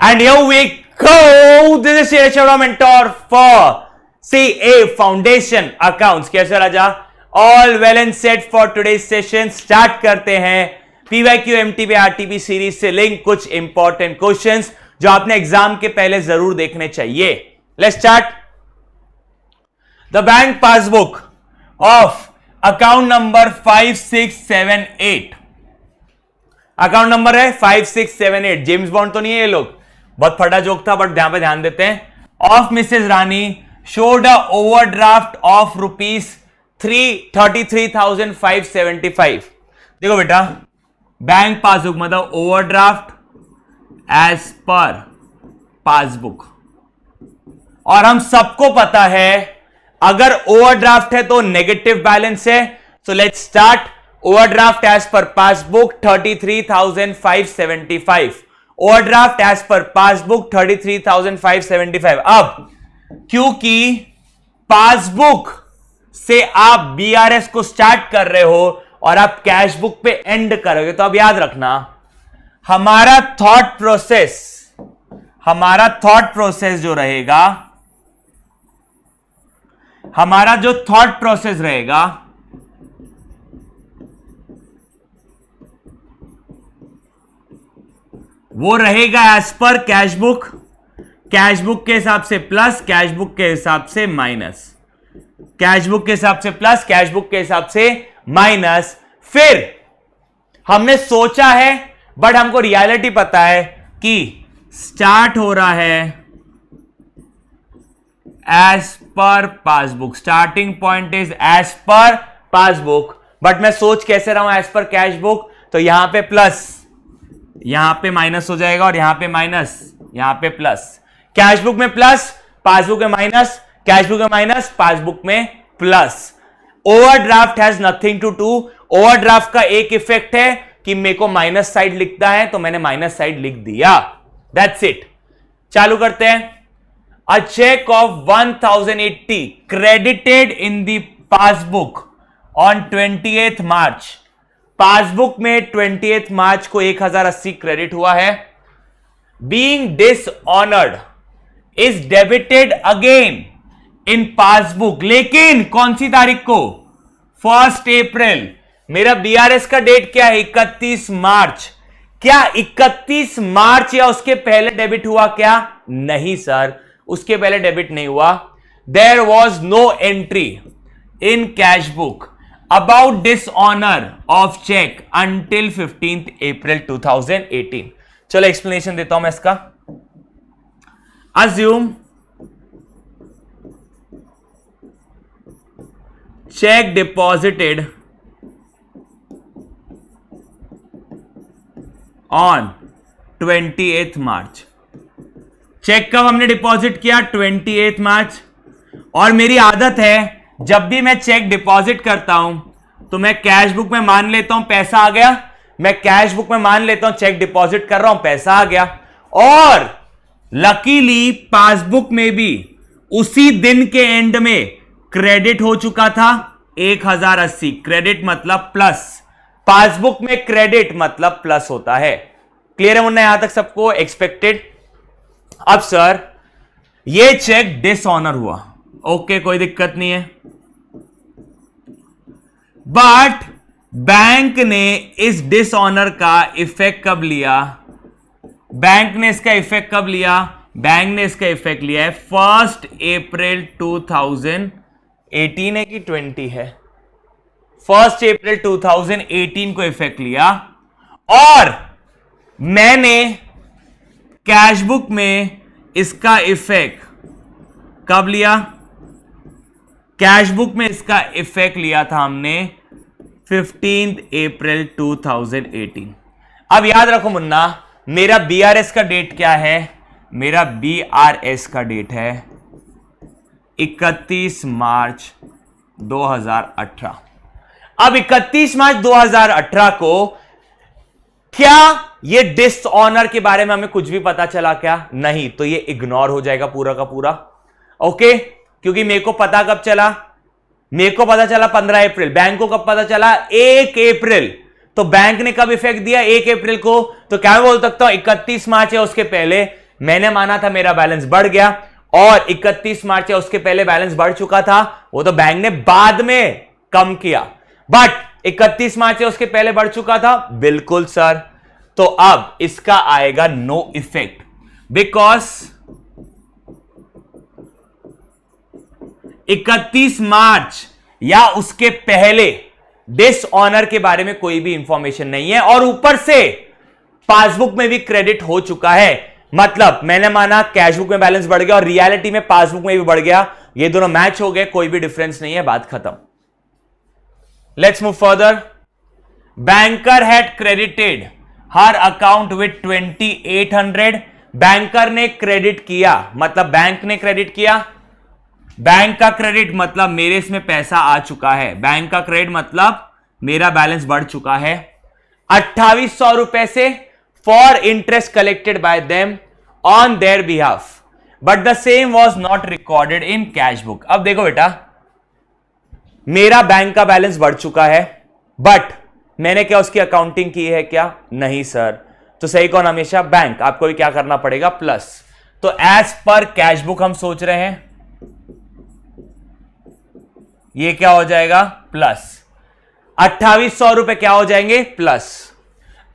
And here we go. This is CHL mentor for CA Foundation accounts. कैसे राजा all well and set for today session start करते हैं PYQ MTB RTB series से link कुछ important question जो आपने exam के पहले जरूर देखने चाहिए let's start the bank passbook of account number five six seven eight account number है five six seven eight James Bond तो नहीं है ये लोग बहुत फटा जोक था बट यहां पे ध्यान देते हैं of Mrs Rani showed over overdraft of rupees three thirty three thousand five seventy five देखो बेटा बैंक पासबुक मतलब ओवरड्राफ्ट एज पर पासबुक और हम सबको पता है अगर ओवरड्राफ्ट है तो नेगेटिव बैलेंस है so let's start overdraft as पर passbook thirty three thousand five seventy five overdraft as पर पासबुक 33,575 अब क्योंकि पासबुक से आप बीआरएस को स्टार्ट कर रहे हो और आप कैश बुक पे एंड करोगे तो अब याद रखना हमारा थॉट प्रोसेस हमारा थॉट प्रोसेस जो रहेगा हमारा जो थॉट प्रोसेस रहेगा वो रहेगा as per cash book cash book के हिसाब से प्लस कैश बुक के हिसाब से माइनस कैश बुक के हिसाब से प्लस कैश बुक के हिसाब से माइनस फिर हमने सोचा है बट हमको रियलिटी पता है कि स्टार्ट हो रहा है एज पर passbook starting point is as पर पासबुक बट मैं सोच कैसे रहा हूं एज पर कैश बुक तो यहां पे प्लस यहां पे माइनस हो जाएगा और यहां पे माइनस यहां पे प्लस कैशबुक में प्लस पासबुक में माइनस कैशबुक में माइनस पासबुक में plus overdraft has nothing to to overdraft का एक इफेक्ट है कि मेरे को माइनस साइड लिखता है तो मैंने माइनस साइड लिख दिया दैट्स इट चालू करते हैं a cheque of 1080 credited in the passbook on twenty March passbook में ट्वेंटी मार्च को 1080 क्रेडिट हुआ है being dishonoured is debited again in passbook लेकिन कौन सी तारीख को फर्स्ट अप्रैल मेरा बीआरएस का डेट क्या है इकतीस मार्च क्या 31 मार्च या उसके पहले डेबिट हुआ क्या नहीं सर उसके पहले डेबिट नहीं हुआ there was no entry in cash book about dishonour of cheque until fifteen April eighteen चलो एक्सप्लेनेशन देता हूं मैं इसका assume cheque deposited on twenty eighth March check कब हमने डिपॉजिट किया ट्वेंटी एथ मार्च और मेरी आदत है जब भी मैं चेक डिपॉजिट करता हूं तो मैं कैश बुक में मान लेता हूं पैसा आ गया मैं कैश बुक में मान लेता हूं चेक डिपॉजिट कर रहा हूं पैसा आ गया और लकीली पासबुक में भी उसी दिन के एंड में क्रेडिट हो चुका था एक हजार अस्सी क्रेडिट मतलब प्लस पासबुक में क्रेडिट मतलब प्लस होता है क्लियर है मुन्ना यहां तक सबको एक्सपेक्टेड अब सर यह चेक डिसऑनर हुआ ओके कोई दिक्कत नहीं है बट बैंक ने इस डिसऑनर का इफेक्ट कब लिया बैंक ने इसका इफेक्ट कब लिया बैंक ने इसका इफेक्ट लिया है फर्स्ट अप्रैल 2018 है कि 20 है फर्स्ट अप्रैल 2018 को इफेक्ट लिया और मैंने कैशबुक में इसका इफेक्ट कब लिया कैश बुक में इसका इफेक्ट लिया था हमने फिफ्टीन अप्रैल 2018 अब याद रखो मुन्ना मेरा एस का डेट क्या है मेरा एस का डेट है 31 मार्च 2018 अब 31 मार्च 2018 को क्या ये डिसऑनर के बारे में हमें कुछ भी पता चला क्या नहीं तो ये इग्नोर हो जाएगा पूरा का पूरा ओके क्योंकि मेरे को पता कब चला मेरे को पता चला पंद्रह अप्रैल बैंक को कब पता चला एक अप्रैल तो बैंक ने कब इफेक्ट दिया एक अप्रैल को तो क्या मैं बोल सकता हूं इकतीस मार्च है उसके पहले मैंने माना था मेरा बैलेंस बढ़ गया और 31 मार्च या उसके पहले बैलेंस बढ़ चुका था वो तो बैंक ने बाद में कम किया बट 31 मार्च या उसके पहले बढ़ चुका था बिल्कुल सर तो अब इसका आएगा नो इफेक्ट बिकॉज 31 मार्च या उसके पहले ऑनर के बारे में कोई भी इंफॉर्मेशन नहीं है और ऊपर से पासबुक में भी क्रेडिट हो चुका है मतलब मैंने माना कैशबुक में बैलेंस बढ़ गया और रियलिटी में पासबुक में भी बढ़ गया ये दोनों मैच हो गए कोई भी डिफरेंस नहीं है बात खत्म let's move further banker had credited her account with twenty eight hundred banker ने क्रेडिट किया मतलब बैंक ने क्रेडिट किया बैंक का क्रेडिट मतलब मेरे इसमें पैसा आ चुका है बैंक का क्रेडिट मतलब मेरा बैलेंस बढ़ चुका है अट्ठावीस सौ रुपए से for interest collected by them on their behalf but the same was not recorded in cash book अब देखो बेटा मेरा बैंक का बैलेंस बढ़ चुका है बट मैंने क्या उसकी अकाउंटिंग की है क्या नहीं सर तो सही कौन हमेशा बैंक आपको भी क्या करना पड़ेगा प्लस तो एज पर कैश बुक हम सोच रहे हैं ये क्या हो जाएगा प्लस अट्ठावीस सौ रुपए क्या हो जाएंगे plus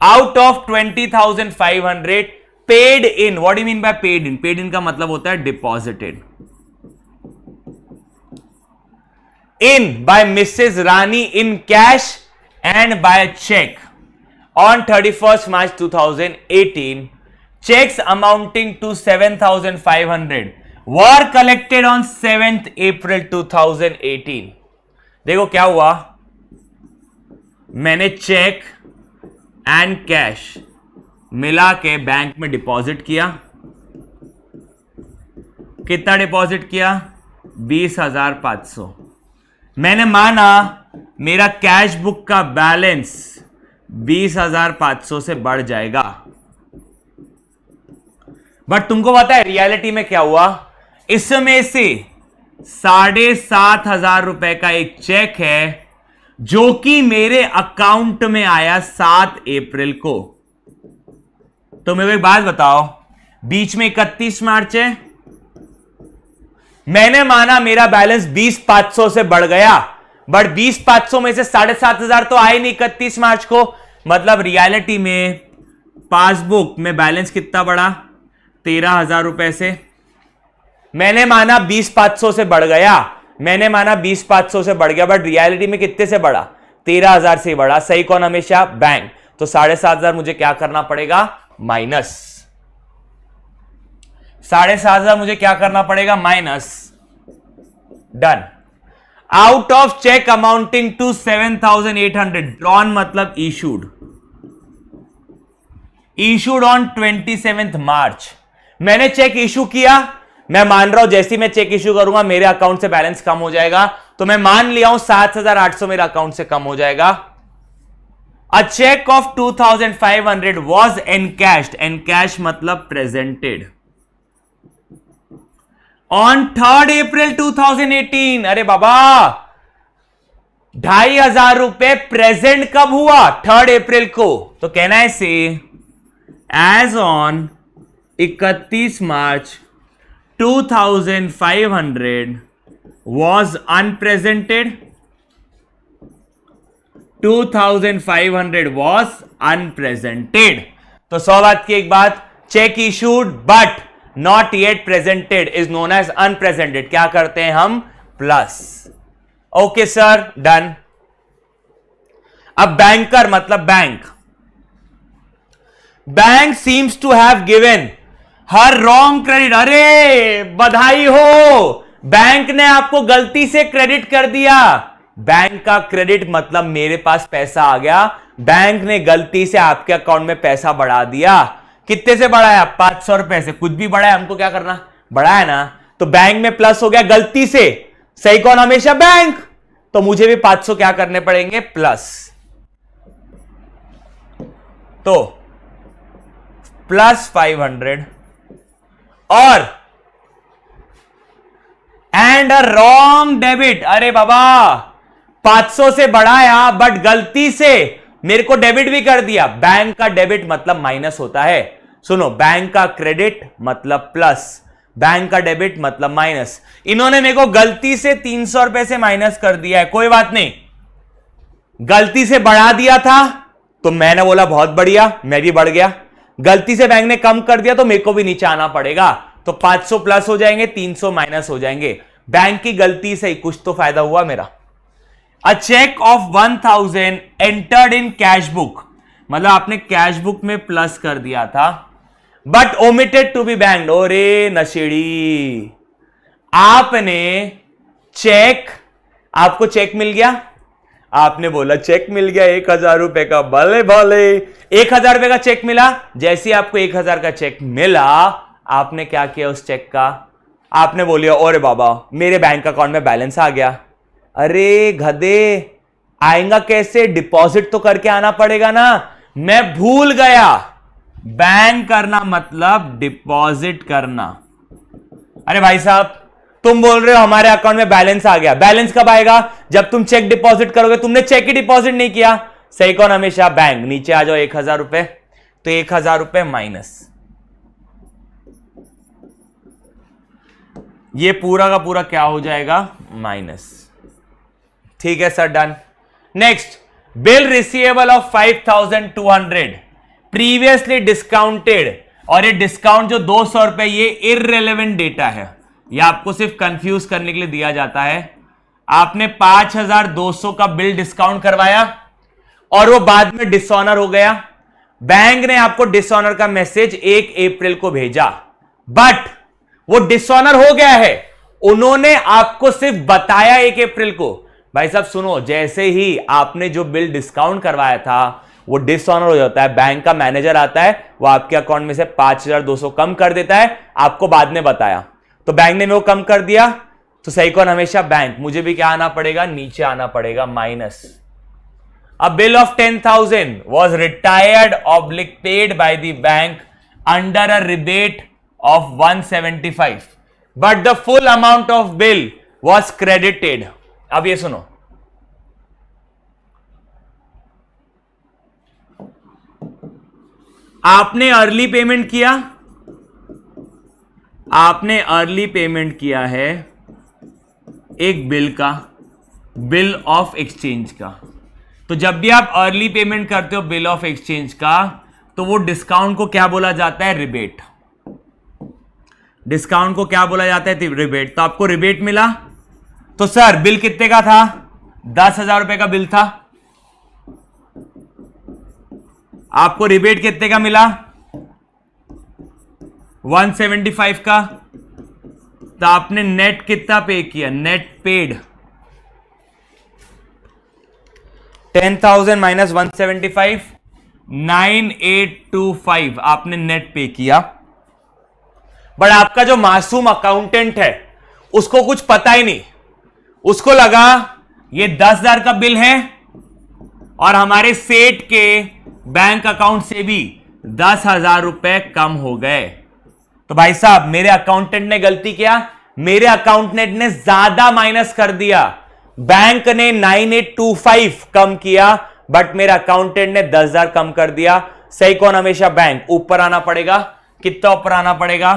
out of twenty thousand five hundred paid in what you mean by paid in paid in का मतलब होता है deposited in by Mrs Rani in cash and by cheque on eighteen 31st amounting 2018 seven thousand five 7500 were collected on seventh April 2018 देखो क्या हुआ मैंने check and cash मिला के बैंक में डिपॉजिट किया कितना डिपॉजिट किया बीस हजार पांच सौ मैंने माना मेरा कैश बुक का बैलेंस बीस हजार पांच सौ से बढ़ जाएगा बट तुमको पता है रियलिटी में क्या हुआ इसमें से साढ़े सात हजार रुपए का एक चेक है जो कि मेरे अकाउंट में आया सात अप्रैल को तो मेरे को एक बात बताओ बीच में इकतीस मार्च है मैंने माना मेरा बैलेंस बीस पांच सौ से बढ़ गया बट बीस पांच सौ में से साढ़े सात हजार तो आए नहीं इकतीस मार्च को मतलब रियलिटी में पासबुक में बैलेंस कितना बढ़ा तेरह हजार रुपए से मैंने माना बीस पांच सौ से बढ़ गया मैंने माना बीस पांच सौ से बढ़ गया बट रियलिटी में कितने से बढ़ा तेरह हजार से बढ़ा सही कौन हमेशा बैंक तो साढ़े सात हजार मुझे क्या करना पड़ेगा माइनस साढ़े सात हजार मुझे क्या करना पड़ेगा minus done out of cheque amounting to seven thousand eight hundred drawn मतलब issued issued on twenty seventh March मैंने चेक इशू किया मैं मान रहा हूं जैसे मैं चेक इश्यू करूंगा मेरे अकाउंट से बैलेंस कम हो जाएगा तो मैं मान लिया हूं सात हजार आठ सौ मेरा अकाउंट से कम हो जाएगा a cheque of two thousand five hundred was encashed encash मतलब प्रेजेंटेड ऑन थर्ड अप्रैल 2018 अरे बाबा ढाई हजार रुपए प्रेजेंट कब हुआ थर्ड अप्रैल को तो कहना है से एज ऑन इकतीस मार्च 2500 was unpresented 2500 was unpresented तो सौ बात की एक बात cheque issued but not yet presented is known as unpresented क्या करते हैं हम प्लस ओके सर डन अब बैंकर मतलब bank bank seems to have given her wrong credit अरे बधाई हो बैंक ने आपको गलती से क्रेडिट कर दिया बैंक का क्रेडिट मतलब मेरे पास पैसा आ गया बैंक ने गलती से आपके अकाउंट में पैसा बढ़ा दिया कितने से बढ़ाया पांच सौ रुपए से कुछ भी बढ़ाया हमको क्या करना बढ़ाया ना तो बैंक में प्लस हो गया गलती से सही कौन हमेशा बैंक तो मुझे भी पांच सौ क्या करने पड़ेंगे प्लस तो प्लस फाइव हंड्रेड और एंड अ रॉन्ग डेबिट अरे बाबा 500 से बढ़ाया बट गलती से मेरे को डेबिट भी कर दिया बैंक का डेबिट मतलब माइनस होता है सुनो बैंक का क्रेडिट मतलब प्लस बैंक का डेबिट मतलब माइनस इन्होंने मेरे को गलती से तीन सौ रुपए से माइनस कर दिया है कोई बात नहीं गलती से बढ़ा दिया था तो मैंने बोला बहुत बढ़िया मैं भी बढ़ गया गलती से बैंक ने कम कर दिया तो मेरे को भी नीचे आना पड़ेगा तो 500 प्लस हो जाएंगे 300 माइनस हो जाएंगे बैंक की गलती से ही कुछ तो फायदा हुआ मेरा a cheque of 1000 entered in cash book मतलब आपने कैश बुक में प्लस कर दिया था but omitted to be bank ओ रे नशेड़ी आपने चेक आपको चेक मिल गया आपने बोला चेक मिल गया एक हजार रुपए का भले भले एक हजार रुपए का चेक मिला जैसे आपको एक हजार का चेक मिला आपने क्या किया उस चेक का आपने बोलिया और बाबा मेरे बैंक अकाउंट में बैलेंस आ गया अरे गधे आएगा कैसे डिपॉजिट तो करके आना पड़ेगा ना मैं भूल गया बैन करना मतलब डिपॉजिट करना अरे भाई साहब तुम बोल रहे हो हमारे अकाउंट में बैलेंस आ गया बैलेंस कब आएगा जब तुम चेक डिपॉजिट करोगे तुमने चेक ही डिपॉजिट नहीं किया सही कौन हमेशा बैंक नीचे आ जाओ एक हजार रुपए तो एक हजार रुपए माइनस ये पूरा का पूरा क्या हो जाएगा माइनस ठीक है sir done next bill receivable of five thousand two hundred previously discounted और ये डिस्काउंट जो दो सौ रुपए ये इरेलीवेंट डेटा है यह आपको सिर्फ कंफ्यूज करने के लिए दिया जाता है आपने 5,200 का बिल डिस्काउंट करवाया और वो बाद में डिसऑनर हो गया बैंक ने आपको डिसऑनर का मैसेज एक अप्रैल को भेजा बट वो डिसऑनर हो गया है उन्होंने आपको सिर्फ बताया एक अप्रैल को भाई साहब सुनो जैसे ही आपने जो बिल डिस्काउंट करवाया था वो डिसऑनर हो जाता है बैंक का मैनेजर आता है वो आपके अकाउंट में से 5,200 कम कर देता है आपको बाद में बताया तो बैंक ने मेरे को कम कर दिया तो सही कौन हमेशा बैंक मुझे भी क्या आना पड़ेगा नीचे आना पड़ेगा minus a bill of ten thousand was retired oblique paid by the bank under a rebate of one seventy five but the full amount of bill was credited अब ये सुनो आपने अर्ली पेमेंट किया आपने अर्ली पेमेंट किया है एक bill का बिल ऑफ एक्सचेंज का तो जब भी आप अर्ली पेमेंट करते हो बिल ऑफ एक्सचेंज का तो वो डिस्काउंट को क्या बोला जाता है रिबेट डिस्काउंट को क्या बोला जाता है रिबेट तो आपको रिबेट मिला तो सर बिल कितने का था दस हजार रुपए का बिल था आपको रिबेट कितने का मिला 175 का तो आपने नेट कितना पे किया नेट पेड 10,000 माइनस 175 9825 आपने नेट पे किया बट आपका जो मासूम अकाउंटेंट है उसको कुछ पता ही नहीं उसको लगा ये दस हजार का बिल है और हमारे सेठ के बैंक अकाउंट से भी दस हजार रुपए कम हो गए तो भाई साहब मेरे अकाउंटेंट ने गलती किया मेरे अकाउंटेंट ने ज्यादा माइनस कर दिया बैंक ने 9825 कम किया बट मेरे अकाउंटेंट ने 10000 कम कर दिया सही कौन हमेशा बैंक ऊपर आना पड़ेगा कितना ऊपर आना पड़ेगा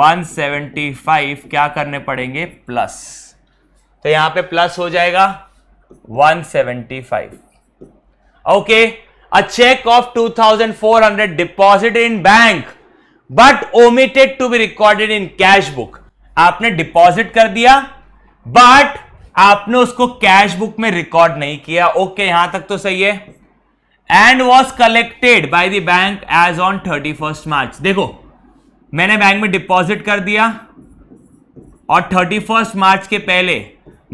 175 क्या करने पड़ेंगे प्लस तो यहां पे प्लस हो जाएगा 175 okay a cheque of 2400 deposit in bank but omitted to be recorded in cash book आपने डिपॉजिट कर दिया बट आपने उसको कैश बुक में रिकॉर्ड नहीं किया ओके okay, यहां तक तो सही है and was collected by the bank as on thirty first March देखो मैंने बैंक में डिपॉजिट कर दिया और थर्टी फर्स्ट मार्च के पहले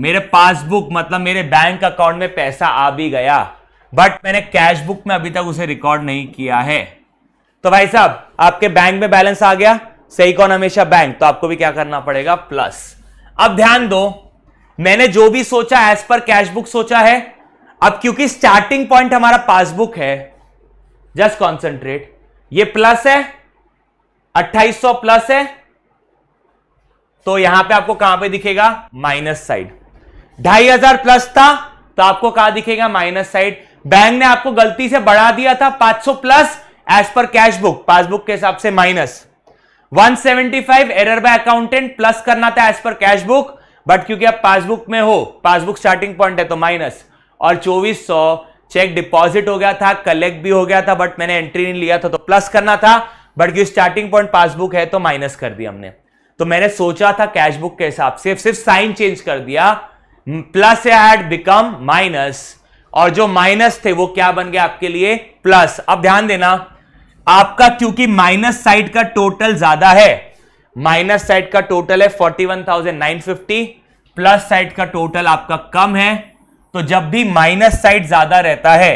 मेरे पासबुक मतलब मेरे बैंक अकाउंट में पैसा आ भी गया बट मैंने कैश बुक में अभी तक उसे रिकॉर्ड नहीं किया है तो भाई साहब आपके बैंक में बैलेंस आ गया सही कौन हमेशा बैंक तो आपको भी क्या करना पड़ेगा प्लस अब ध्यान दो मैंने जो भी सोचा एज पर कैश बुक सोचा है अब क्योंकि स्टार्टिंग पॉइंट हमारा पासबुक है जस्ट कॉन्सेंट्रेट ये प्लस है 2800 प्लस है तो यहां पे आपको कहां पे दिखेगा माइनस साइड ढाई हजार प्लस था तो आपको कहा दिखेगा माइनस साइड बैंक ने आपको गलती से बढ़ा दिया था 500 plus as per cash book passbook के हिसाब से minus 175 error by accountant plus करना था as per cash book but क्योंकि आप पासबुक में हो पासबुक स्टार्टिंग पॉइंट है तो माइनस और 2400 चेक डिपॉजिट हो गया था कलेक्ट भी हो गया था बट मैंने एंट्री नहीं लिया था तो प्लस करना था बट क्योंकि स्टार्टिंग पॉइंट पासबुक है तो माइनस कर दिया हमने तो मैंने सोचा था कैश बुक के हिसाब से सिर्फ साइन चेंज कर दिया प्लस एड बिकम माइनस और जो माइनस थे वो क्या बन गया आपके लिए प्लस अब ध्यान देना आपका क्योंकि माइनस साइड का टोटल ज्यादा है माइनस साइड का टोटल है 41,950 प्लस साइड का टोटल आपका कम है तो जब भी माइनस साइड ज्यादा रहता है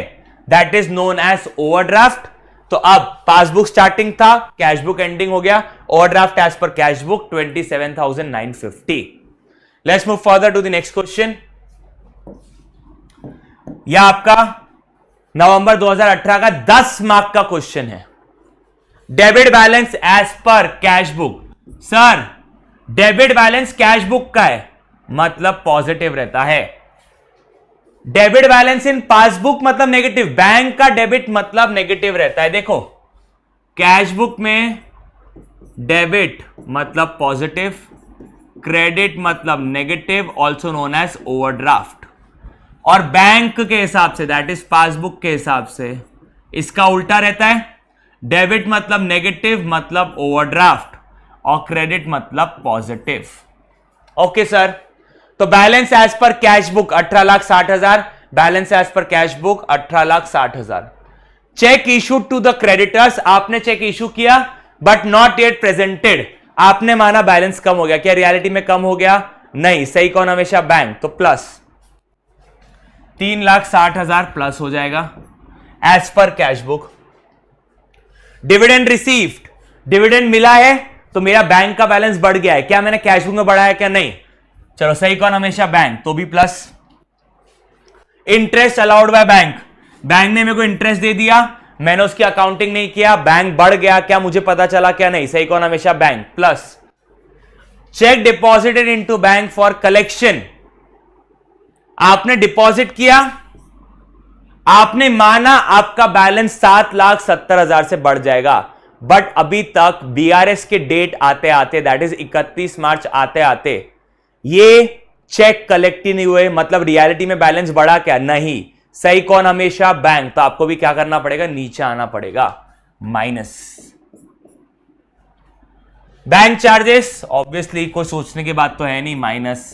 that is known as overdraft तो अब पासबुक स्टार्टिंग था कैशबुक एंडिंग हो गया overdraft as per cashbook 27,950 let's move further to the next question यह आपका नवंबर 2018 का 10 मार्क का क्वेश्चन है debit balance as per cash book sir debit balance cash book का है मतलब पॉजिटिव रहता है डेबिट बैलेंस इन पासबुक मतलब नेगेटिव बैंक का डेबिट मतलब नेगेटिव रहता है देखो कैश बुक में डेबिट मतलब पॉजिटिव क्रेडिट मतलब negative also known as overdraft और बैंक के हिसाब से दैट इज पासबुक के हिसाब से इसका उल्टा रहता है डेबिट मतलब नेगेटिव मतलब ओवरड्राफ्ट और क्रेडिट मतलब पॉजिटिव ओके सर तो balance as per cash book अठारह लाख साठ हजार balance as per cash book अठारह लाख साठ हजार cheque issue to the creditors आपने चेक इशू किया बट नॉट येट प्रेजेंटेड आपने माना बैलेंस कम हो गया क्या रियलिटी में कम हो गया नहीं सही कौन हमेशा बैंक तो प्लस तीन लाख साठ हजार प्लस हो जाएगा as per cash book dividend received dividend मिला है तो मेरा बैंक का बैलेंस बढ़ गया है क्या मैंने कैश बुक में बढ़ाया क्या नहीं चलो सही कौन हमेशा बैंक तो भी plus interest allowed by bank bank ने मेरे को इंटरेस्ट दे दिया मैंने उसकी अकाउंटिंग नहीं किया बैंक बढ़ गया क्या मुझे पता चला क्या नहीं सही कौन हमेशा bank plus cheque deposited into bank for collection आपने डिपॉजिट किया आपने माना आपका बैलेंस सात लाख सत्तर हजार से बढ़ जाएगा बट अभी तक बीआरएस के डेट आते आते दैट इज 31 मार्च आते आते ये चेक कलेक्ट ही नहीं हुए मतलब रियलिटी में बैलेंस बढ़ा क्या नहीं सही कौन हमेशा बैंक तो आपको भी क्या करना पड़ेगा नीचे आना पड़ेगा माइनस बैंक चार्जेस ऑब्वियसली कोई सोचने की बात तो है नहीं माइनस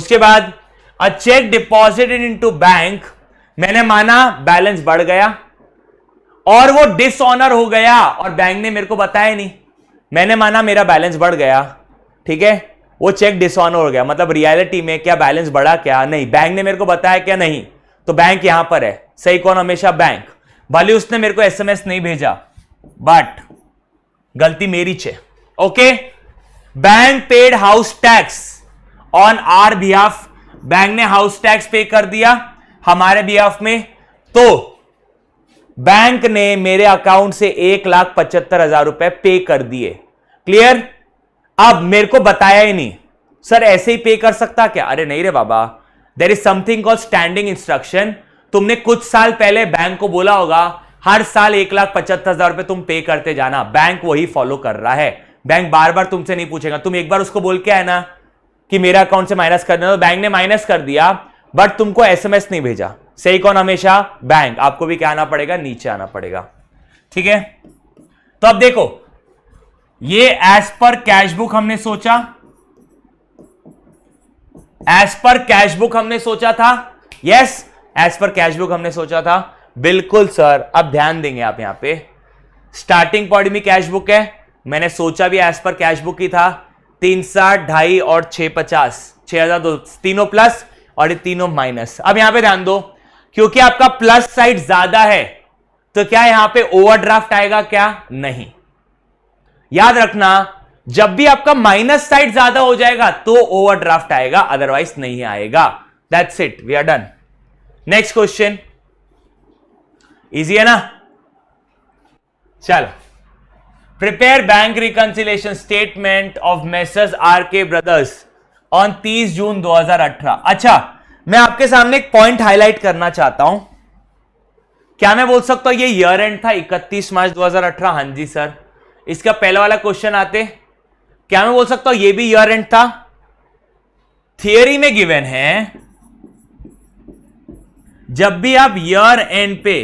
उसके बाद a cheque deposited into bank मैंने माना बैलेंस बढ़ गया और वो डिसऑनर हो गया और बैंक ने मेरे को बताया नहीं मैंने माना मेरा बैलेंस बढ़ गया ठीक है वो चेक डिसऑनर हो गया मतलब रियलिटी में क्या बैलेंस बढ़ा क्या नहीं बैंक ने मेरे को बताया क्या नहीं तो बैंक यहां पर है सही कौन हमेशा बैंक भले उसने मेरे को एसएमएस नहीं भेजा बट गलती मेरी छे okay bank paid house tax on our behalf bank ने हाउस टैक्स पे कर दिया हमारे बिहाफ में तो बैंक ने मेरे अकाउंट से एक लाख पचहत्तर हजार रुपए पे कर दिए क्लियर अब मेरे को बताया ही नहीं सर ऐसे ही पे कर सकता क्या अरे नहीं रे बाबा there is something call standing instruction तुमने कुछ साल पहले बैंक को बोला होगा हर साल एक लाख पचहत्तर हजार रुपए तुम पे करते जाना बैंक वही फॉलो कर रहा है बैंक बार बार तुमसे नहीं पूछेगा तुम एक बार उसको बोल के आना कि मेरा अकाउंट से माइनस कर देना तो बैंक ने माइनस कर दिया बट तुमको एसएमएस नहीं भेजा सही कौन हमेशा बैंक आपको भी क्या आना पड़ेगा नीचे आना पड़ेगा ठीक है तो अब देखो ये एज पर कैश बुक हमने सोचा एज पर कैश बुक हमने सोचा था yes as per cash book हमने सोचा था बिल्कुल सर अब ध्यान देंगे आप यहां पे स्टार्टिंग पॉइंट में कैश बुक है मैंने सोचा भी एज पर कैश बुक ही था तीन साठ ढाई और छह पचास छह हजार दो तीनों प्लस और ये तीनों माइनस अब यहां पे ध्यान दो क्योंकि आपका प्लस साइड ज्यादा है तो क्या यहां पे ओवरड्राफ्ट आएगा क्या नहीं याद रखना जब भी आपका माइनस साइड ज्यादा हो जाएगा तो ओवरड्राफ्ट आएगा अदरवाइज नहीं आएगा that's it we are done next question easy है ना चलो prepare bank reconciliation statement of messrs R K brothers on 30 June 2018 अच्छा मैं आपके सामने एक पॉइंट हाईलाइट करना चाहता हूं क्या मैं बोल सकता हूं ये ईयर एंड था 31 मार्च 2018 हां जी सर इसका पहला वाला क्वेश्चन आते क्या मैं बोल सकता हूं ये भी ईयर एंड था थियोरी में गिवन है जब भी आप ईयर एंड पे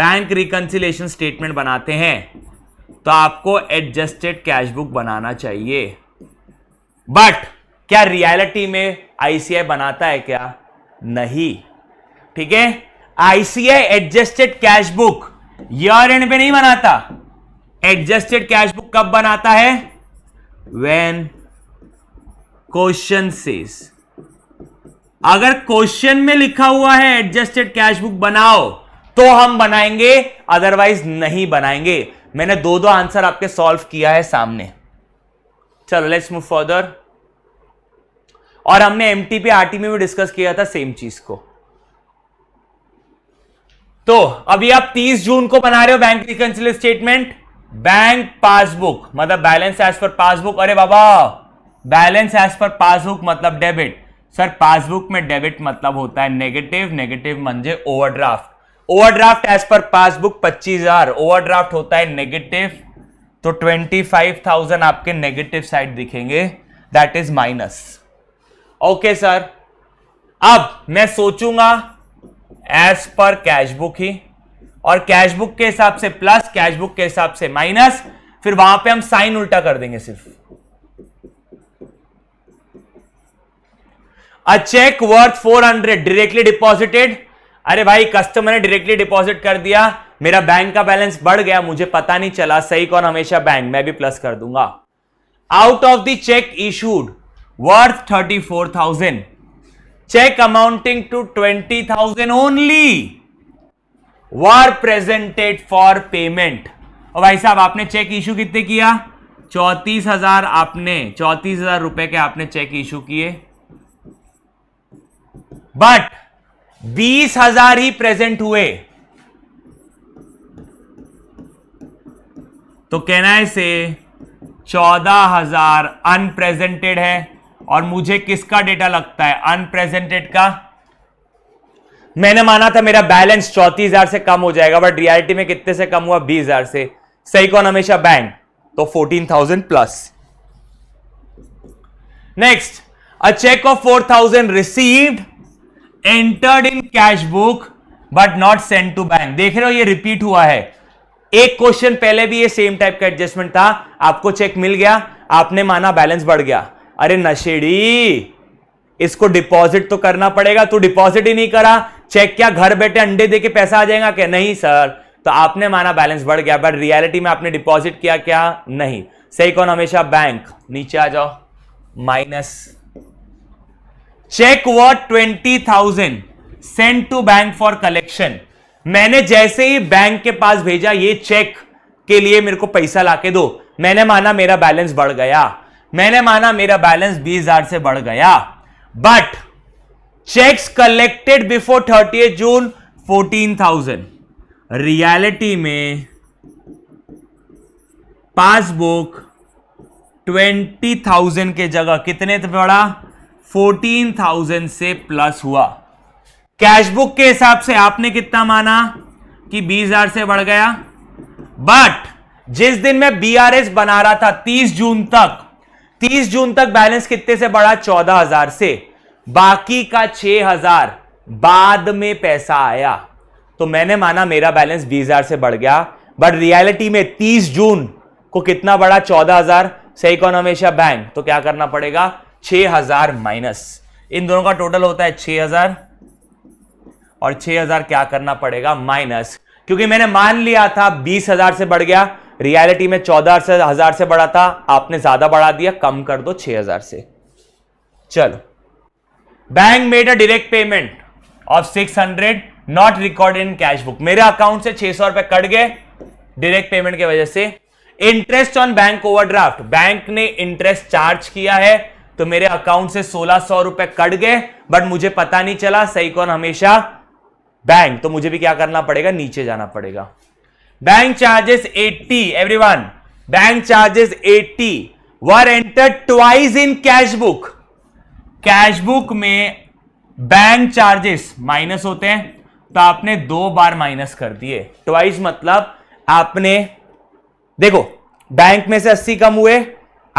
बैंक रिकंसिलेशन स्टेटमेंट बनाते हैं तो आपको एडजस्टेड कैश बुक बनाना चाहिए बट क्या रियलिटी में आईसीआई बनाता है क्या नहीं ठीक है ICI adjusted cash book year end पे नहीं बनाता एडजस्टेड कैश बुक कब बनाता है वेन क्वेश्चन सेज अगर क्वेश्चन में लिखा हुआ है एडजस्टेड कैश बुक बनाओ तो हम बनाएंगे अदरवाइज नहीं बनाएंगे मैंने दो दो आंसर आपके सॉल्व किया है सामने चलो लेट्स मूव फर्दर और हमने एम टी में भी डिस्कस किया था सेम चीज को तो अभी आप 30 जून को बना रहे हो bank reconcile statement bank passbook मतलब बैलेंस एज पर पासबुक अरे बाबा बैलेंस एज पर पासबुक मतलब डेबिट सर पासबुक में डेबिट मतलब होता है नेगेटिव नेगेटिव मंजे ओवरड्राफ्ट ओवरड्राफ्ट एज पर पासबुक पच्चीस हजार ओवरड्राफ्ट होता है नेगेटिव तो ट्वेंटी फाइव थाउजेंड आपके नेगेटिव साइड दिखेंगे that is minus okay sir अब मैं सोचूंगा एज पर कैशबुक ही और कैशबुक के हिसाब से प्लस कैशबुक के हिसाब से माइनस फिर वहां पे हम साइन उल्टा कर देंगे सिर्फ a cheque worth 400 directly deposited अरे भाई कस्टमर ने डायरेक्टली डिपॉजिट कर दिया मेरा बैंक का बैलेंस बढ़ गया मुझे पता नहीं चला सही कौन हमेशा बैंक मैं भी प्लस कर दूंगा out of the cheque issued thousand 34,000. Amounting to twenty 20,000 only were presented for payment और भाई साहब आपने चेक इशू कितने किया चौतीस हजार आपने चौतीस हजार रुपए के आपने चेक इशू किए बट बीस हजार ही प्रेजेंट हुए तो कहना है से चौदह हजार अनप्रेजेंटेड है और मुझे किसका डेटा लगता है अनप्रेजेंटेड का मैंने माना था मेरा बैलेंस चौतीस हजार से कम हो जाएगा बट रियलिटी में कितने से कम हुआ बीस हजार से सही कौन हमेशा बैंक तो fourteen thousand plus next a cheque of four thousand received entered in cash book but not send to bank देख रहे हो ये रिपीट हुआ है एक क्वेश्चन पहले भी ये सेम टाइप का एडजस्टमेंट था आपको चेक मिल गया आपने माना बैलेंस बढ़ गया अरे नशेड़ी इसको डिपॉजिट तो करना पड़ेगा तू डिपॉजिट ही नहीं करा चेक क्या घर बैठे अंडे देके पैसा आ जाएगा क्या नहीं सर तो आपने माना बैलेंस बढ़ गया बट रियलिटी में आपने डिपॉजिट किया क्या नहीं सही कौन हमेशा बैंक नीचे आ जाओ minus cheque what twenty thousand send to bank for collection मैंने जैसे ही बैंक के पास भेजा ये चेक के लिए मेरे को पैसा लाके दो मैंने माना मेरा बैलेंस बढ़ गया मैंने माना मेरा बैलेंस बीस हजार से बढ़ गया but cheques collected before thirty June fourteen thousand reality में पासबुक ट्वेंटी थाउजेंड के जगह कितने तो बढ़ा फोर्टीन थाउजेंड से प्लस हुआ कैशबुक के हिसाब से आपने कितना माना कि बीस हजार से बढ़ गया बट जिस दिन मैं बी बना रहा था तीस जून तक 30 जून तक बैलेंस कितने से बढ़ा 14,000 से बाकी का 6,000 बाद में पैसा आया तो मैंने माना मेरा बैलेंस 20,000 से बढ़ गया बट रियलिटी में 30 जून को कितना बढ़ा 14,000 सही कौन हमेशा बैंक तो क्या करना पड़ेगा 6,000 माइनस इन दोनों का टोटल होता है 6,000 और 6,000 क्या करना पड़ेगा माइनस क्योंकि मैंने मान लिया था बीस हजार से बढ़ गया रियलिटी में चौदह से हजार से बढ़ा था आपने ज्यादा बढ़ा दिया कम कर दो छह हजार से चलो bank made a direct payment of six hundred not record in cash book मेरे अकाउंट से छह सौ रुपए कट गए डायरेक्ट पेमेंट की वजह से interest on bank overdraft bank ने इंटरेस्ट चार्ज किया है तो मेरे अकाउंट से सोलह सौ रुपए कट गए बट मुझे पता नहीं चला सही कौन हमेशा बैंक तो मुझे भी क्या करना पड़ेगा नीचे जाना पड़ेगा bank charges 80 everyone bank charges 80 were enter twice in cash book cash book में बैंक चार्जेस माइनस होते हैं तो आपने दो बार माइनस कर दिए ट्वाइस मतलब आपने देखो बैंक में से 80 कम हुए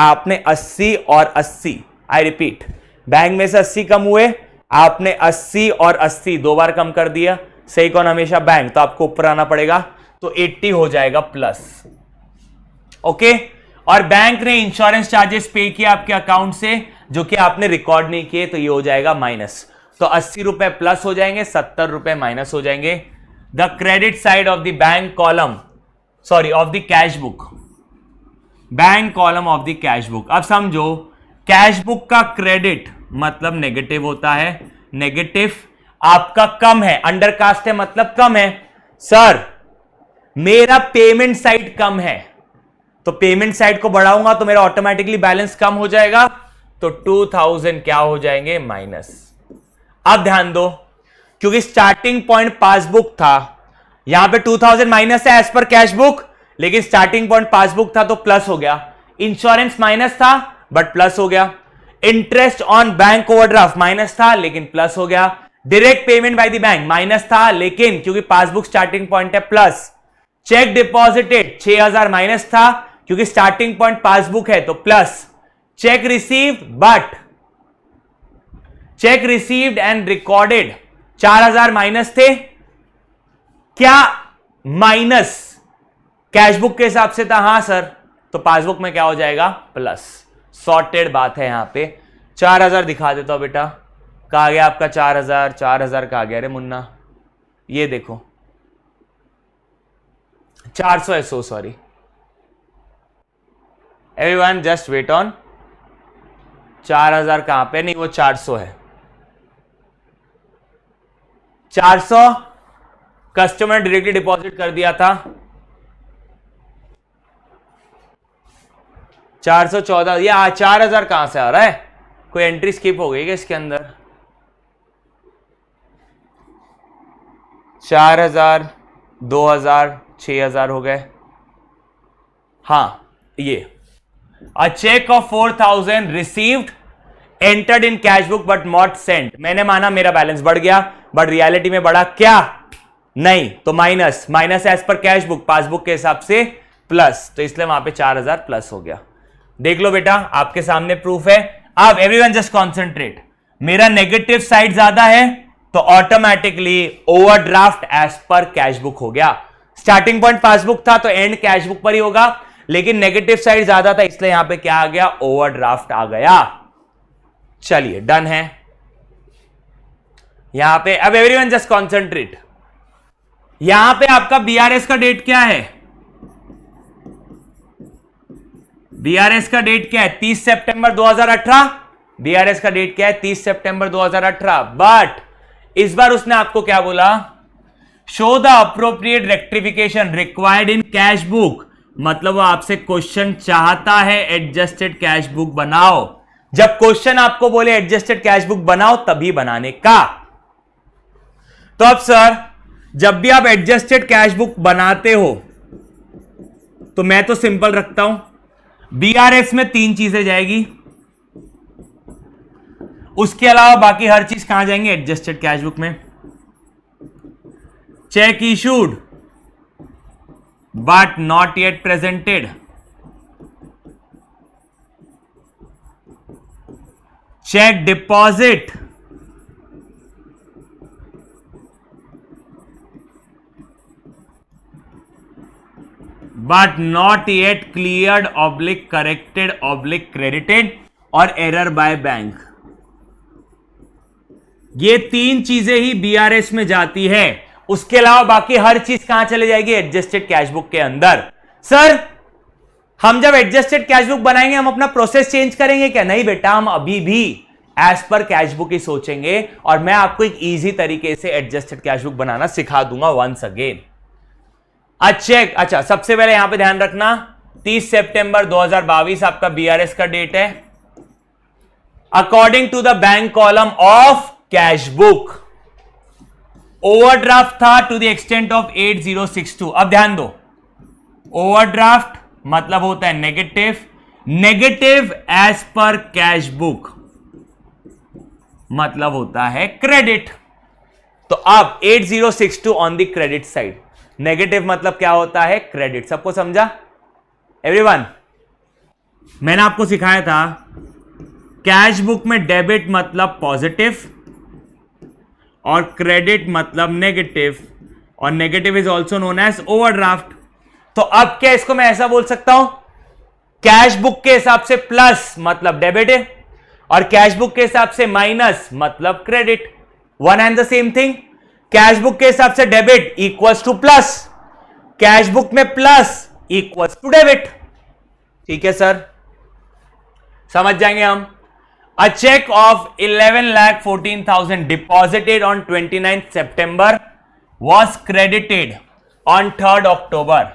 आपने 80 और 80 आई रिपीट बैंक में से 80 कम हुए आपने 80 और 80 दो बार कम कर दिया सही कौन हमेशा बैंक तो आपको ऊपर आना पड़ेगा तो 80 हो जाएगा प्लस ओके और बैंक ने इंश्योरेंस चार्जेस पे किया आपके अकाउंट से जो कि आपने रिकॉर्ड नहीं किए तो ये हो जाएगा माइनस तो अस्सी रुपए प्लस हो जाएंगे सत्तर रुपए माइनस हो जाएंगे the credit side of the bank column sorry of the cash book bank column of the cash book अब समझो कैश बुक का क्रेडिट मतलब नेगेटिव होता है नेगेटिव आपका कम है अंडर कास्ट है मतलब कम है सर मेरा पेमेंट साइड कम है तो पेमेंट साइड को बढ़ाऊंगा तो मेरा ऑटोमेटिकली बैलेंस कम हो जाएगा तो 2000 क्या हो जाएंगे माइनस अब ध्यान दो क्योंकि स्टार्टिंग पॉइंट पासबुक था यहां पे 2000 माइनस है एज पर कैश बुक लेकिन स्टार्टिंग पॉइंट पासबुक था तो प्लस हो गया इंश्योरेंस माइनस था बट प्लस हो गया interest on bank overdraft minus था लेकिन प्लस हो गया direct payment by the bank minus था लेकिन क्योंकि पासबुक स्टार्टिंग पॉइंट है प्लस चेक डिपॉजिटेड 6000 माइनस था क्योंकि स्टार्टिंग पॉइंट पासबुक है तो plus cheque receive but cheque received and recorded 4000 minus थे क्या माइनस कैशबुक के हिसाब से था हां सर तो पासबुक में क्या हो जाएगा प्लस सॉर्टेड बात है यहाँ पे चार हज़ार दिखा देता हूँ बेटा कहा गया आपका चार हज़ार चार हज़ार कहा गया अरे मुन्ना ये देखो चार सौ एसो sorry everyone just wait on चार हजार कहां पे नहीं वो चार सौ है चार सौ कस्टमर डायरेक्टली डिपॉजिट कर दिया था चार सौ चौदह ये चार हजार कहां से आ रहा है कोई एंट्री स्किप हो गई क्या इसके अंदर चार हजार दो हजार छ हजार हो गए हाँ ये a cheque of four thousand received entered in cash book but not sent मैंने माना मेरा बैलेंस बढ़ गया बट रियलिटी में बढ़ा क्या नहीं तो minus minus as per cash book passbook के हिसाब से प्लस तो इसलिए वहां पे चार हजार प्लस हो गया देख लो बेटा आपके सामने प्रूफ है अब एवरीवन जस्ट कॉन्सेंट्रेट मेरा नेगेटिव साइड ज्यादा है तो automatically overdraft as per cash book हो गया स्टार्टिंग पॉइंट पासबुक था तो एंड कैश बुक पर ही होगा लेकिन नेगेटिव साइड ज्यादा था इसलिए यहां पे क्या आ गया ओवरड्राफ्ट आ गया चलिए डन है यहां पे अब एवरीवन जस्ट कॉन्सेंट्रेट यहां पे आपका बीआरएस का डेट क्या है बीआरएस का डेट क्या है 30 सितंबर 2018 बीआरएस का डेट क्या है 30 सितंबर 2018 बट इस बार उसने आपको क्या बोला show the appropriate rectification required in cash book मतलब वो आपसे क्वेश्चन चाहता है एडजस्टेड कैश बुक बनाओ जब क्वेश्चन आपको बोले एडजस्टेड कैश बुक बनाओ तभी बनाने का तो अब सर जब भी आप एडजस्टेड कैश बुक बनाते हो तो मैं तो सिंपल रखता हूं बीआरएस में तीन चीजें जाएगी उसके अलावा बाकी हर चीज कहां जाएंगे एडजस्टेड कैश बुक में cheque issued but not yet presented cheque deposit but not yet clear oblique corrected oblique credited और एरर बाय बैंक ये तीन चीजें ही बीआरएस में जाती है उसके अलावा बाकी हर चीज कहां चले जाएगी एडजस्टेड कैश बुक के अंदर सर हम जब एडजस्टेड कैश बुक बनाएंगे हम अपना प्रोसेस चेंज करेंगे क्या नहीं बेटा हम अभी भी एज पर कैश बुक ही सोचेंगे और मैं आपको एक इजी तरीके से एडजस्टेड कैश बुक बनाना सिखा दूंगा वंस अगेन अच्छे अच्छा सबसे पहले यहां पे ध्यान रखना 30 सितंबर 2022 आपका बीआरएस का डेट है according to the bank column of cash book overdraft था टू द एक्सटेंट ऑफ 8062 अब ध्यान दो ओवरड्राफ्ट मतलब होता है negative negative as per cash book मतलब होता है क्रेडिट तो अब 8062 on the credit side negative मतलब क्या होता है क्रेडिट सबको समझा एवरीवन मैंने आपको सिखाया था कैश बुक में डेबिट मतलब पॉजिटिव और क्रेडिट मतलब नेगेटिव और negative is also known as overdraft तो अब क्या इसको मैं ऐसा बोल सकता हूं कैश बुक के हिसाब से प्लस मतलब डेबिट है और कैश बुक के हिसाब से माइनस मतलब credit one and the same thing cash book के हिसाब से debit equals to plus cash book में प्लस इक्वल्स टू डेबिट ठीक है सर समझ जाएंगे हम a cheque of eleven lakh fourteen thousand deposited on twenty nine September was credited on third October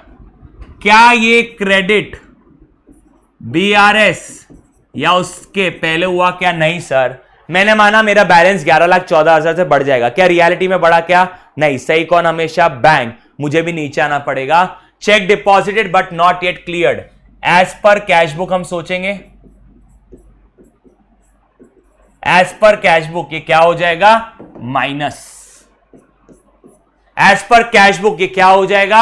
क्या ये क्रेडिट बीआरएस या उसके पहले हुआ क्या नहीं सर मैंने माना मेरा बैलेंस ग्यारह लाख चौदह हजार से बढ़ जाएगा क्या रियलिटी में बढ़ा क्या नहीं सही कौन हमेशा बैंक मुझे भी नीचे आना पड़ेगा cheque deposited but not yet clear as per cash book हम सोचेंगे एज पर कैश बुक ये क्या हो जाएगा minus as per cash book ये क्या हो जाएगा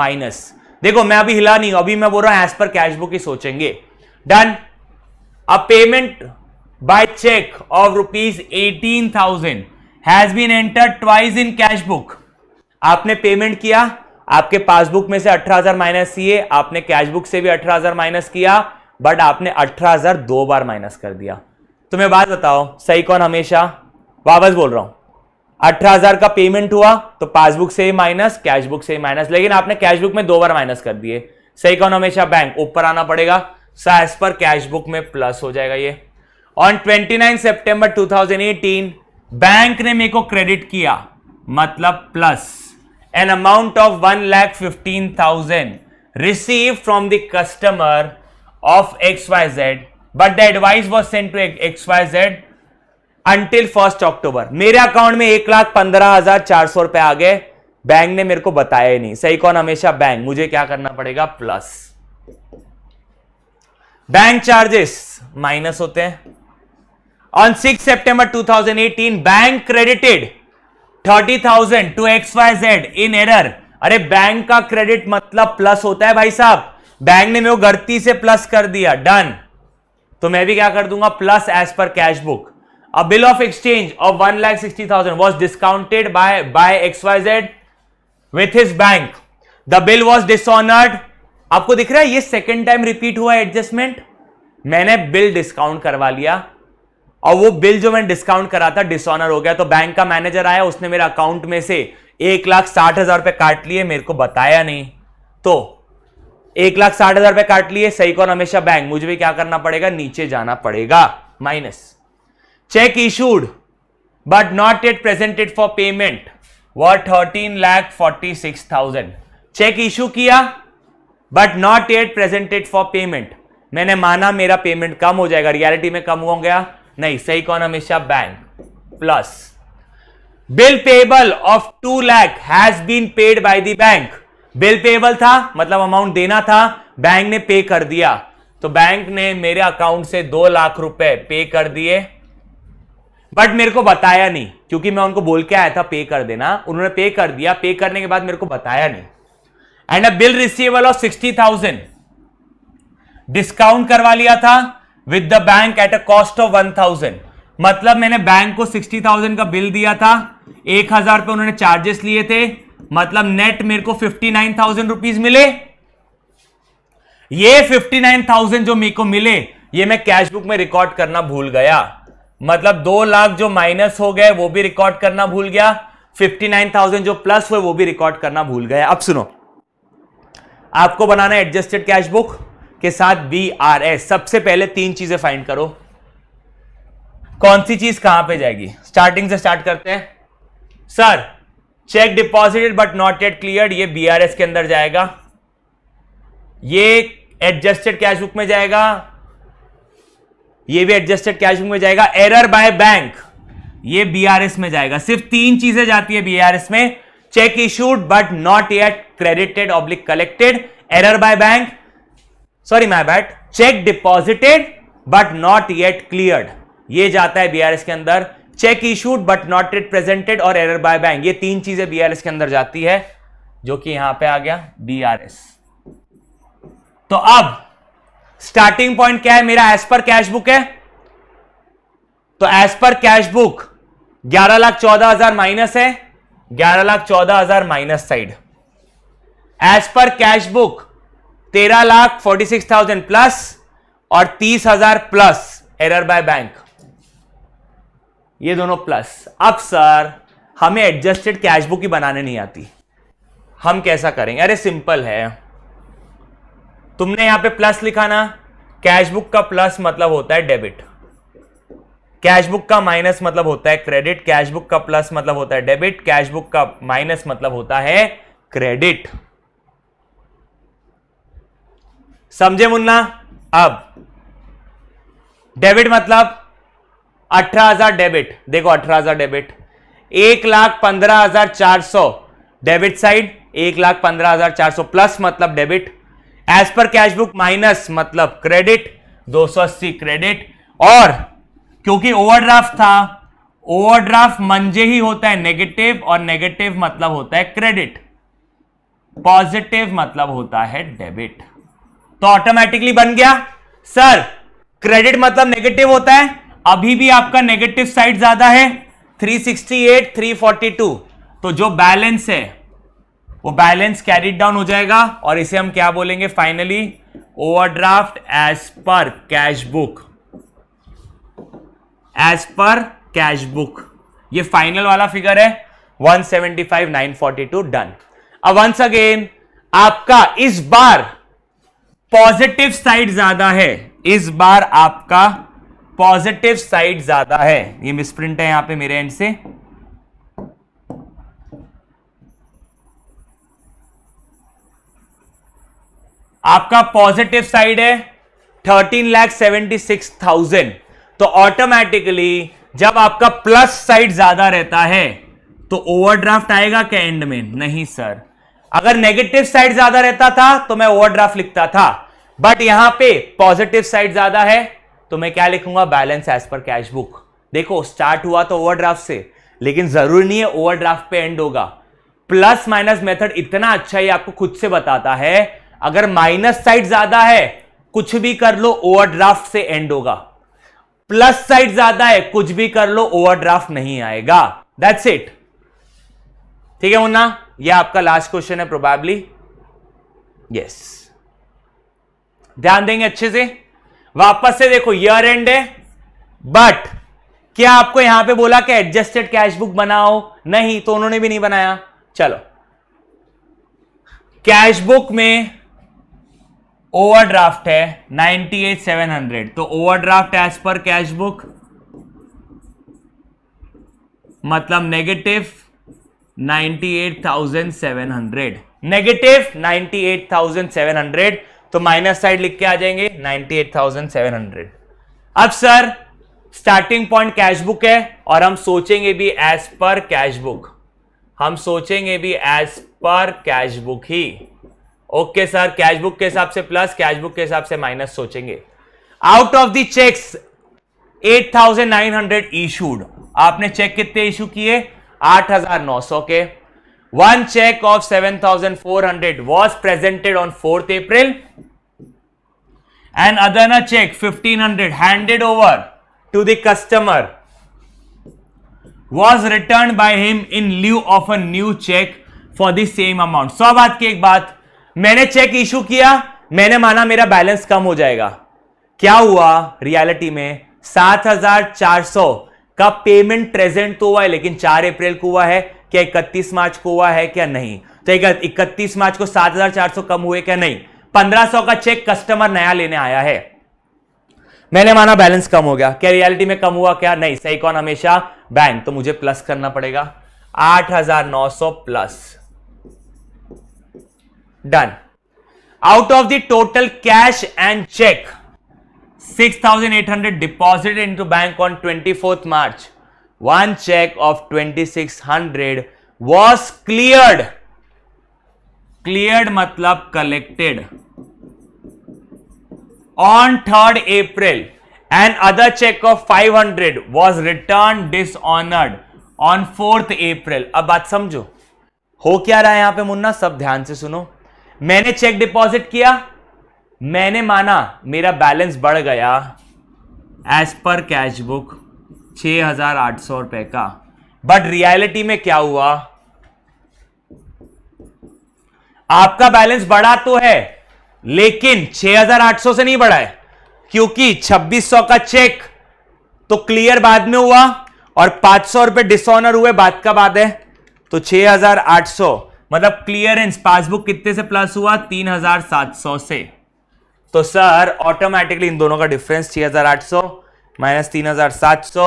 माइनस देखो मैं अभी हिला नहीं अभी मैं बोल रहा हूं एज पर कैश बुक ही सोचेंगे डन अब payment by check of rupees 18,000 has been enter twice in cash book. आपने पेमेंट किया आपके पासबुक में से अठारह हजार माइनस किए आपने कैश बुक से भी 18,000 माइनस किया बट आपने 18,000 दो बार माइनस कर दिया तुम्हें तो बात बताओ सही कौन हमेशा वापस बोल रहा हूं अठारह हजार का पेमेंट हुआ तो पासबुक से ही माइनस कैश बुक से ही माइनस लेकिन आपने कैश बुक में दो बार माइनस कर दिए सही कौन हमेशा बैंक ऊपर आना पड़ेगा सा एज पर कैश बुक में प्लस हो जाएगा ये ऑन 29 सितंबर 2018 बैंक ने मेरे को क्रेडिट किया मतलब plus an amount of one lakh fifteen thousand receive from the customer of X Y Z but the advice was sent to X Y Z until first October मेरे account में एक लाख पंद्रह हजार चार सौ रुपए आ गए बैंक ने मेरे को बताया ही नहीं सही कौन हमेशा बैंक मुझे क्या करना पड़ेगा प्लस बैंक चार्जेस माइनस होते हैं On 6 September 2018, bank credited 30,000 to XYZ in error. अरे बैंक का क्रेडिट मतलब प्लस होता है भाई साहब बैंक ने मेरे गलती से प्लस कर दिया डन तो मैं भी क्या कर दूंगा plus as per cash book a bill of exchange of one lakh sixty thousand was discounted by by XYZ with his bank the bill was dishonoured आपको दिख रहा है ये सेकेंड टाइम रिपीट हुआ एडजस्टमेंट मैंने बिल डिस्काउंट करवा लिया और वो बिल जो मैंने डिस्काउंट करा था डिसऑनर हो गया तो बैंक का मैनेजर आया उसने मेरे अकाउंट में से एक लाख साठ हजार रुपए काट लिए मेरे को बताया नहीं तो एक लाख साठ हजार रुपए काट लिए सही कौन हमेशा बैंक मुझे भी क्या करना पड़ेगा नीचे जाना पड़ेगा minus cheque issued but not yet presented for payment were thirteen lakh forty six thousand cheque issue किया but not yet presented for payment मैंने माना मेरा पेमेंट कम हो जाएगा रियलिटी में कम हो गया नहीं सही कौन हमेशा bank plus bill payable of two lakh has been paid by the bank bill payable था मतलब अमाउंट देना था बैंक ने पे कर दिया तो बैंक ने मेरे अकाउंट से दो लाख रुपए पे कर दिए बट मेरे को बताया नहीं क्योंकि मैं उनको बोल के आया था पे कर देना उन्होंने पे कर दिया पे करने के बाद मेरे को बताया नहीं and a bill receivable of sixty thousand discount करवा लिया था with the bank at a cost of one thousand मतलब मैंने बैंक को सिक्सटी थाउजेंड का बिल दिया था एक हजार रुपए उन्होंने चार्जेस लिए थे मतलब नेट मेरे को फिफ्टी नाइन थाउजेंड रुपीज मिले ये फिफ्टी नाइन थाउजेंड जो मेरे को मिले ये मैं कैश बुक में रिकॉर्ड करना भूल गया मतलब दो लाख जो माइनस हो गए वो भी रिकॉर्ड करना भूल गया फिफ्टी नाइन थाउजेंड जो प्लस हुए वो भी रिकॉर्ड करना भूल गया अब सुनो आपको बनाना है एडजस्टेड कैश बुक के साथ बी आर एस सबसे पहले तीन चीजें फाइंड करो कौन सी चीज कहां पे जाएगी स्टार्टिंग से स्टार्ट करते हैं sir cheque deposited but not yet clear ये बी आर एस के अंदर जाएगा ये एडजस्टेड कैश बुक में जाएगा ये भी एडजस्टेड कैश बुक में जाएगा एरर बाय बैंक ये बीआरएस में जाएगा सिर्फ तीन चीजें जाती है बीआरएस में cheque issued but not yet credited oblique collected error by bank sorry my bad cheque deposited but not yet clear ये जाता है बीआरएस के अंदर cheque issued but not yet presented और एरर बाय बैंक ये तीन चीजें बीआरएस के अंदर जाती है जो कि यहां पे आ गया बीआरएस तो अब स्टार्टिंग पॉइंट क्या है मेरा एज पर कैश बुक है तो एज पर कैश बुक ग्यारह लाख चौदह हजार माइनस है ग्यारह लाख चौदह हजार minus side as per cash book तेरह lakh forty six thousand plus और तीस हजार प्लस एरर बाय बैंक ये दोनों प्लस अब सर हमें एडजस्टेड कैश बुक ही बनाने नहीं आती हम कैसा करेंगे अरे सिंपल है तुमने यहां पे प्लस लिखा ना कैश बुक का प्लस मतलब होता है डेबिट कैश बुक का माइनस मतलब होता है क्रेडिट कैश बुक का प्लस मतलब होता है डेबिट कैश बुक का माइनस मतलब होता है क्रेडिट समझे मुन्ना अब डेबिट मतलब अठारह हजार डेबिट देखो अठारह हजार डेबिट एक लाख पंद्रह हजार चार सौ डेबिट साइड एक लाख पंद्रह हजार चार सौ प्लस मतलब debit as per cash book minus मतलब क्रेडिट दो सौ अस्सी क्रेडिट और क्योंकि ओवरड्राफ्ट था ओवरड्राफ्ट मंजे ही होता है नेगेटिव और नेगेटिव मतलब होता है क्रेडिट पॉजिटिव मतलब होता है डेबिट तो ऑटोमेटिकली बन गया सर क्रेडिट मतलब नेगेटिव होता है अभी भी आपका नेगेटिव साइड ज्यादा है 368 342 तो जो बैलेंस है वो बैलेंस कैरिड डाउन हो जाएगा और इसे हम क्या बोलेंगे finally overdraft as per cash book as per cash book ये फाइनल वाला फिगर है 175 942 डन अब वंस अगेन आपका इस बार पॉजिटिव साइड ज्यादा है इस बार आपका पॉजिटिव साइड ज्यादा है ये मिसप्रिंट है यहां पे मेरे एंड से आपका पॉजिटिव साइड है thirteen lakh seventy six thousand तो ऑटोमेटिकली जब आपका प्लस साइड ज्यादा रहता है तो ओवरड्राफ्ट आएगा क्या एंड में नहीं सर अगर नेगेटिव साइड ज्यादा रहता था तो मैं ओवरड्राफ्ट लिखता था बट यहां पे पॉजिटिव साइड ज्यादा है तो मैं क्या लिखूंगा balance as per cash book देखो स्टार्ट हुआ तो ओवरड्राफ्ट से लेकिन जरूरी नहीं है ओवरड्राफ्ट पे एंड होगा प्लस माइनस मेथड इतना अच्छा ही आपको खुद से बताता है अगर माइनस साइड ज्यादा है कुछ भी कर लो ओवरड्राफ्ट से एंड होगा प्लस साइड ज्यादा है कुछ भी कर लो ओवरड्राफ्ट नहीं आएगा दैट्स इट ठीक है मुन्ना यह आपका लास्ट क्वेश्चन है प्रोबेबली यस yes. ध्यान देंगे अच्छे से वापस से देखो ईयर एंड है बट क्या आपको यहां पे बोला कि एडजस्टेड कैश बुक बनाओ नहीं तो उन्होंने भी नहीं बनाया चलो कैश बुक में ओवरड्राफ्ट है 98,700 तो overdraft as per cash book मतलब नेगेटिव 98,700 नेगेटिव 98,700 तो माइनस साइड लिख के आ जाएंगे 98,700 अब sir starting point cash book है और हम सोचेंगे भी एज पर कैश बुक हम सोचेंगे भी एज पर कैश बुक ही ओके सर कैश बुक के हिसाब से प्लस कैश बुक के हिसाब से माइनस सोचेंगे out of thousand cheques 8,900 issued आपने चेक कितने इशू किए 8,900 के One check of 7,400 was presented on 4th April and Adana check 1500 handed over to the customer was returned by him in lieu of a new check for the same amount. सौ बात की एक बात मैंने cheque issue किया मैंने माना मेरा बैलेंस कम हो जाएगा क्या हुआ रियलिटी में 7,400 का पेमेंट प्रेजेंट तो हुआ है लेकिन 4 अप्रैल को हुआ है क्या इकतीस मार्च को हुआ है क्या नहीं तो इकतीस मार्च को सात हजार चार सौ कम हुए क्या नहीं पंद्रह सौ का चेक कस्टमर नया लेने आया है मैंने माना बैलेंस कम हो गया क्या रियलिटी में कम हुआ क्या नहीं सही कौन हमेशा बैंक तो मुझे प्लस करना पड़ेगा आठ हजार नौ सौ plus done out of the total cash and cheque six thousand eight hundred deposit into bank on twenty fourth March one check of 2600 was cleared cleared matlab collected on 3rd april and other check of 500 was returned dishonored on 4th april अब बात समझो हो क्या रहा है यहां पे मुन्ना सब ध्यान से सुनो मैंने चेक डिपॉजिट किया मैंने माना मेरा बैलेंस बढ़ गया एज पर कैश बुक छह हजार आठ सौ रुपए का बट रियलिटी में क्या हुआ आपका बैलेंस बढ़ा तो है लेकिन 6,800 से नहीं बढ़ा है क्योंकि 2600 का चेक तो क्लियर बाद में हुआ और 500 रुपए डिसऑनर हुए बात का बात है तो 6,800 मतलब क्लियरेंस पासबुक कितने से प्लस हुआ 3,700 से तो सर ऑटोमेटिकली इन दोनों का डिफरेंस 6,800 माइनस तीन हजार सात सौ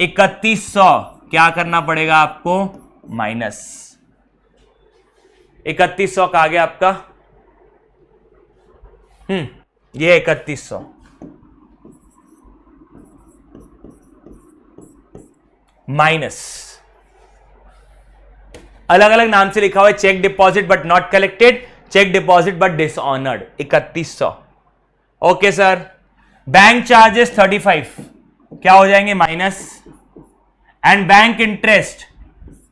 इकतीस सौ क्या करना पड़ेगा आपको माइनस इकतीस सौ का गया आपका हम्म ये इकतीस सौ माइनस अलग अलग नाम से लिखा हुआ है cheque deposit but not collected cheque deposit but dishonoured इकतीस सौ ओके सर बैंक चार्जेस 35 क्या हो जाएंगे minus and bank interest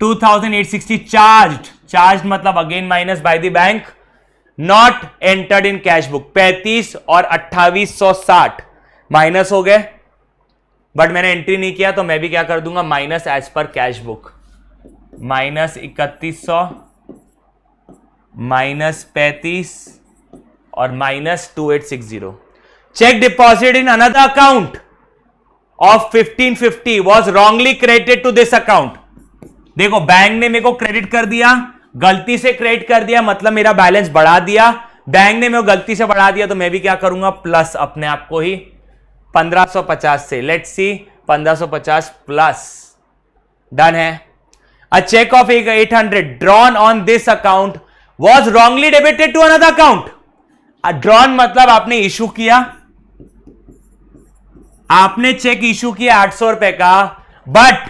2860 charge charge मतलब again minus by the bank not entered in cash book 35 और 2860 माइनस हो गए बट मैंने एंट्री नहीं किया तो मैं भी क्या कर दूंगा minus as per cash book minus इकतीस सौ माइनस पैंतीस और minus two eight six zero check in in another account of 1550 was wrongly credited to this account देखो बैंक ने मेरे को क्रेडिट कर दिया गलती से क्रेडिट कर दिया मतलब मेरा बैलेंस बढ़ा दिया बैंक ने मेरे को गलती से बढ़ा दिया तो मैं भी क्या करूंगा प्लस अपने आप को ही 1550 से लेट सी 1550 प्लस डन है a cheque of eight hundred drawn on this account was wrongly debited to another account drawn मतलब आपने इश्यू किया आपने चेक इशू किया आठ सौ रुपए का बट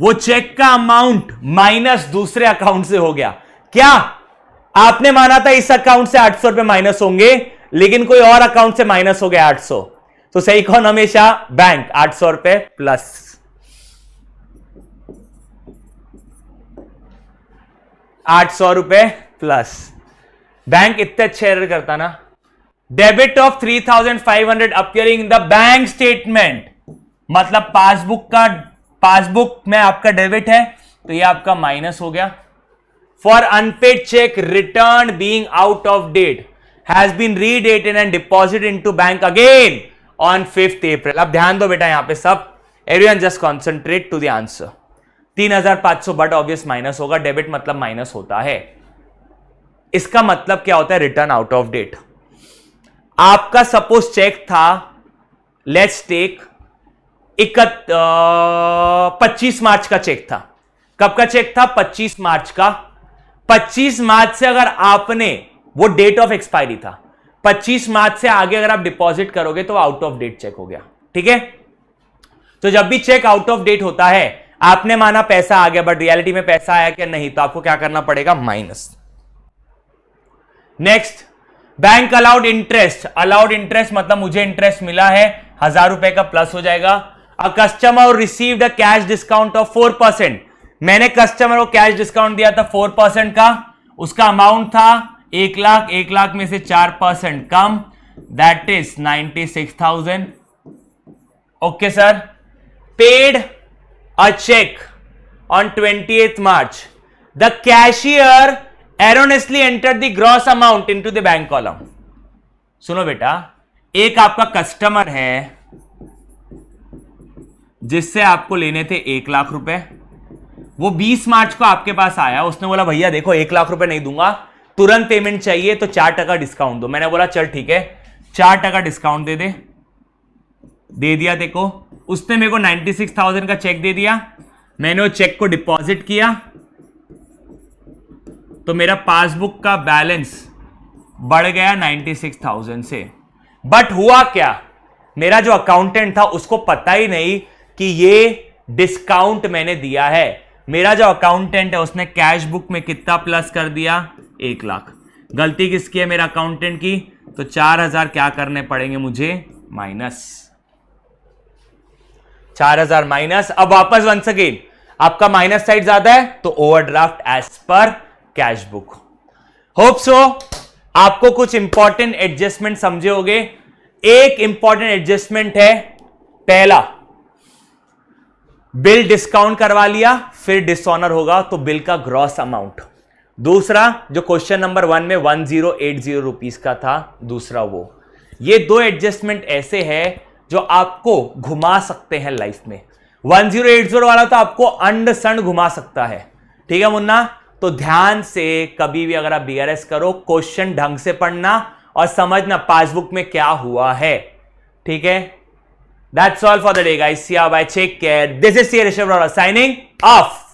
वो चेक का अमाउंट माइनस दूसरे अकाउंट से हो गया क्या आपने माना था इस अकाउंट से आठ सौ रुपए माइनस होंगे लेकिन कोई और अकाउंट से माइनस हो गया आठ सौ तो सही कौन हमेशा बैंक आठ सौ रुपए प्लस आठ सौ रुपए प्लस बैंक इतने अच्छे एरर करता ना debit of 3,500 appearing in the bank statement मतलब पासबुक का पासबुक में आपका डेबिट है तो ये आपका माइनस हो गया for unpaid cheque return being out of date has been redated and deposit into bank again on fifth April अब ध्यान दो बेटा यहां पे सब everyone just concentrate to the answer so but obvious minus होगा डेबिट मतलब minus होता है इसका मतलब क्या होता है रिटर्न आउट ऑफ डेट आपका सपोज चेक था लेट्स टेक इकत पच्चीस मार्च का चेक था कब का चेक था 25 मार्च का 25 मार्च से अगर आपने वो डेट ऑफ एक्सपायरी था 25 मार्च से आगे अगर आप डिपॉजिट करोगे तो आउट ऑफ डेट चेक हो गया ठीक है तो जब भी चेक आउट ऑफ डेट होता है आपने माना पैसा आ गया बट रियलिटी में पैसा आया क्या नहीं तो आपको क्या करना पड़ेगा minus next bank allowed interest allowed interest मतलब मुझे इंटरेस्ट मिला है हजार रुपए का प्लस हो जाएगा a customer received a cash discount of four percent मैंने कस्टमर को कैश डिस्काउंट दिया था फोर परसेंट का उसका अमाउंट था एक लाख एक लाख में से चार परसेंट कम that is ninety six thousand okay sir paid a cheque on twenty eighth March the cashier erroneously enter the gross amount into the bank column सुनो बेटा एक आपका कस्टमर है जिससे आपको लेने थे एक लाख रुपए वो 20 मार्च को आपके पास आया उसने बोला भैया देखो एक लाख रुपए नहीं दूंगा तुरंत पेमेंट चाहिए तो चार टका डिस्काउंट दो मैंने बोला चल ठीक है चार टका डिस्काउंट दे दे दे दिया देखो उसने मेरे को 96,000 का चेक दे दिया मैंने वो चेक को डिपॉजिट किया तो मेरा पासबुक का बैलेंस बढ़ गया 96,000 से बट हुआ क्या मेरा जो अकाउंटेंट था उसको पता ही नहीं कि ये डिस्काउंट मैंने दिया है मेरा जो अकाउंटेंट है उसने कैश बुक में कितना प्लस कर दिया एक लाख गलती किसकी है मेरा अकाउंटेंट की तो चार हजार क्या करने पड़ेंगे मुझे माइनस चार हजार माइनस अब वापस वन अगेन आपका माइनस साइड ज्यादा है तो overdraft as per cash book hope so आपको कुछ इंपॉर्टेंट एडजस्टमेंट समझे होंगे एक इंपॉर्टेंट एडजस्टमेंट है पहला बिल डिस्काउंट करवा लिया फिर डिसऑनर होगा तो बिल का ग्रॉस अमाउंट दूसरा जो क्वेश्चन नंबर वन में one zero eight zero rupees का था दूसरा वो ये दो एडजस्टमेंट ऐसे है जो आपको घुमा सकते हैं लाइफ में वन जीरो एट जीरो वाला तो आपको अंड सन घुमा सकता है ठीक है मुन्ना तो ध्यान से कभी भी अगर आप बीआरएस करो क्वेश्चन ढंग से पढ़ना और समझना पासबुक में क्या हुआ है ठीक है that's all for the day guys see bye take care this is C Rishabh signing of